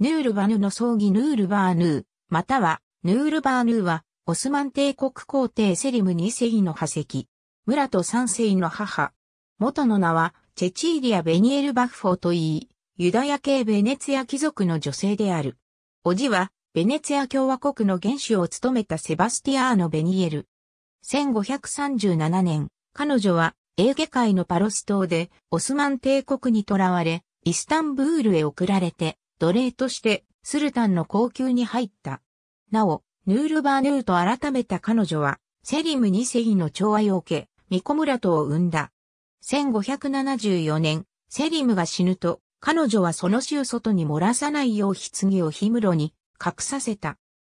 ヌールバヌの葬儀ヌールバーヌー、またはヌールバーヌーは、オスマン帝国皇帝セリム2世の派石。村と3世の母。元の名は、チェチーリア・ベニエル・バッフォーといい、ユダヤ系ベネツィア貴族の女性である。おじは、ベネツィア共和国の元首を務めたセバスティアーノ・ベニエル。1537年、彼女は、エーゲ海のパロス島で、オスマン帝国に囚われ、イスタンブールへ送られて、奴隷としてスルタンの高級に入った。なお、ヌールバーヌーと改めた彼女は、セリム2世の寵愛を受け、ミコムラトを生んだ。1574年、セリムが死ぬと、彼女はその死を外に漏らさないよう棺をヒムロに隠させた。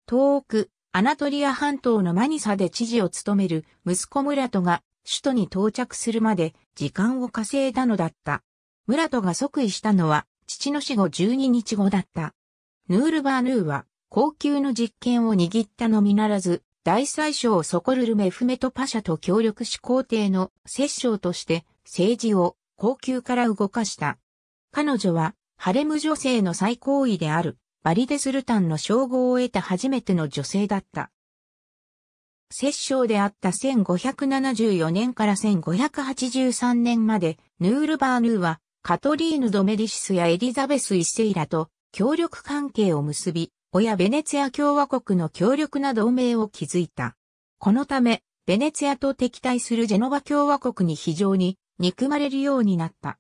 遠く、アナトリア半島のマニサで知事を務める息子ムラトが首都に到着するまで時間を稼いだのだった。ムラトが即位したのは父の死後12日後だった。ヌールバーヌーは、高級の実権を握ったのみならず、大宰相ソコルルメフメトパシャと協力し皇帝の摂政として政治を高級から動かした。彼女はハレム女性の最高位であるバリデスルタンの称号を得た初めての女性だった。摂政であった1574年から1583年までヌールバーヌーはカトリーヌ・ド・メディシスやエリザベス一世らと協力関係を結び、親ベネツィア共和国の強力な同盟を築いた。このため、ベネツィアと敵対するジェノバ共和国に非常に憎まれるようになった。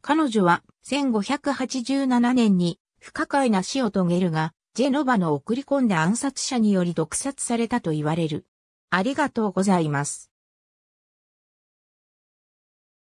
彼女は1587年に不可解な死を遂げるが、ジェノバの送り込んだ暗殺者により毒殺されたと言われる。ありがとうございます。